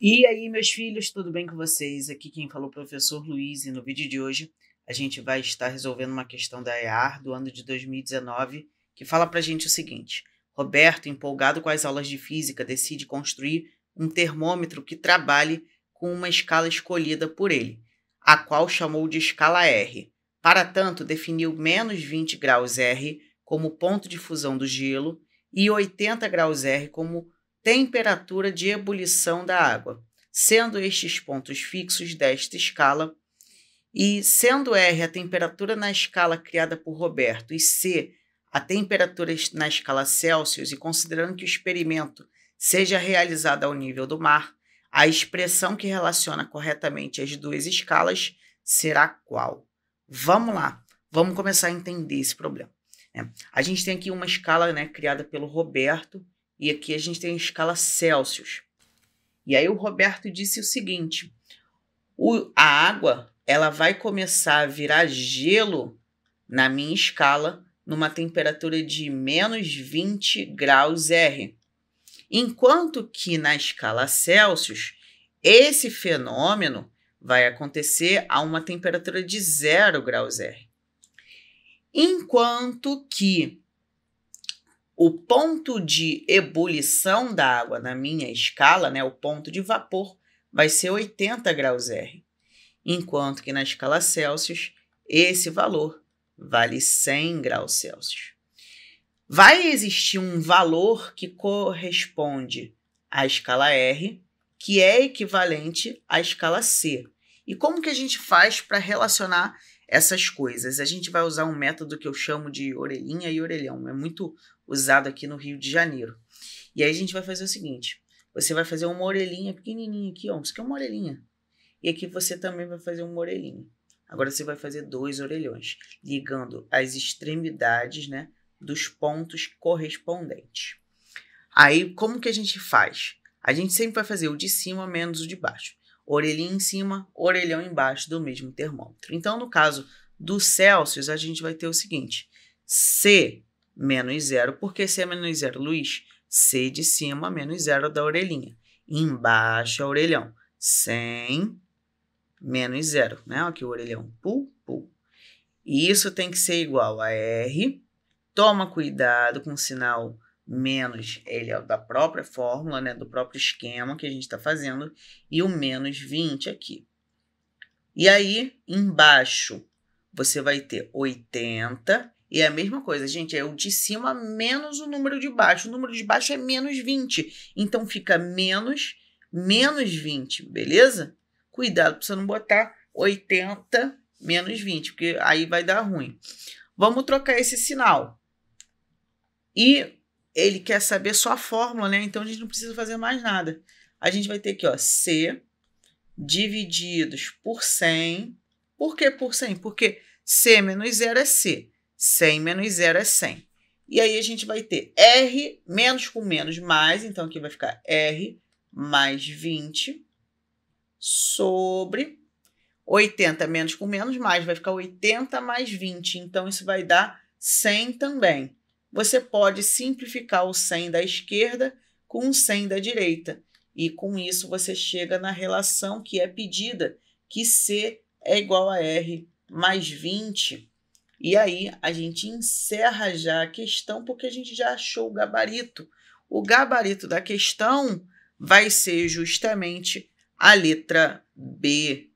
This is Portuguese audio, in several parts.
E aí, meus filhos, tudo bem com vocês? Aqui quem falou o professor Luiz e no vídeo de hoje a gente vai estar resolvendo uma questão da EAR do ano de 2019 que fala pra gente o seguinte: Roberto, empolgado com as aulas de física, decide construir um termômetro que trabalhe com uma escala escolhida por ele, a qual chamou de escala R. Para tanto, definiu menos 20 graus R como ponto de fusão do gelo e 80 graus R como temperatura de ebulição da água, sendo estes pontos fixos desta escala, e sendo R a temperatura na escala criada por Roberto e C a temperatura na escala Celsius, e considerando que o experimento seja realizado ao nível do mar, a expressão que relaciona corretamente as duas escalas será qual? Vamos lá, vamos começar a entender esse problema. Né? A gente tem aqui uma escala né, criada pelo Roberto e aqui a gente tem a escala Celsius. E aí o Roberto disse o seguinte: o, a água ela vai começar a virar gelo na minha escala numa temperatura de menos 20 graus R. Enquanto que na escala Celsius, esse fenômeno vai acontecer a uma temperatura de 0 graus R. Enquanto que o ponto de ebulição da água na minha escala, né, o ponto de vapor, vai ser 80 graus R, enquanto que na escala Celsius esse valor vale 100 graus Celsius. Vai existir um valor que corresponde à escala R, que é equivalente à escala C. E como que a gente faz para relacionar essas coisas? A gente vai usar um método que eu chamo de orelhinha e orelhão. É muito usado aqui no Rio de Janeiro. E aí a gente vai fazer o seguinte: você vai fazer uma orelhinha pequenininha aqui, ó. Isso aqui é uma orelhinha. E aqui você também vai fazer uma orelhinha. Agora você vai fazer dois orelhões, ligando as extremidades, né, dos pontos correspondentes. Aí, como que a gente faz? A gente sempre vai fazer o de cima menos o de baixo. Orelhinha em cima, orelhão embaixo do mesmo termômetro. Então, no caso do Celsius, a gente vai ter o seguinte: C menos zero, porque C é menos zero, Luiz? C de cima menos zero da orelhinha. Embaixo é orelhão. 100 menos zero, né? Aqui o orelhão. Pul, pul. E isso tem que ser igual a R. Toma cuidado com o sinal menos, ele é da própria fórmula, né? Do próprio esquema que a gente está fazendo. E o menos 20 aqui. E aí, embaixo, você vai ter 80 e é a mesma coisa, gente, é o de cima menos o número de baixo. O número de baixo é menos 20. Então fica menos, menos 20, beleza? Cuidado para você não botar 80 menos 20, porque aí vai dar ruim. Vamos trocar esse sinal. E ele quer saber só a fórmula, né? Então a gente não precisa fazer mais nada. A gente vai ter aqui, ó, C divididos por 100. Por que por 100? Porque C menos 0 é C. 100 menos 0 é 100. E aí a gente vai ter R menos com menos mais, então aqui vai ficar R mais 20 sobre 80 menos com menos mais, vai ficar 80 mais 20, então isso vai dar 100 também. Você pode simplificar o 100 da esquerda com o 100 da direita, e com isso você chega na relação que é pedida, que C é igual a R mais 20 e aí a gente encerra já a questão porque a gente já achou o gabarito. O gabarito da questão vai ser justamente a letra B.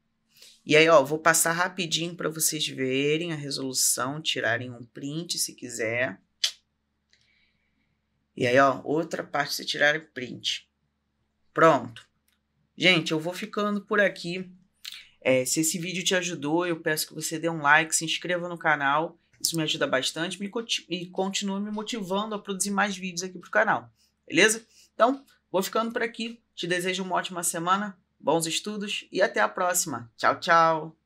E aí, ó, vou passar rapidinho para vocês verem a resolução, tirarem um print se quiser. E aí, ó, outra parte se tirarem print. Pronto. Gente, eu vou ficando por aqui. É, se esse vídeo te ajudou, eu peço que você dê um like, se inscreva no canal. Isso me ajuda bastante me e continua me motivando a produzir mais vídeos aqui para o canal. Beleza? Então, vou ficando por aqui. Te desejo uma ótima semana, bons estudos e até a próxima. Tchau, tchau!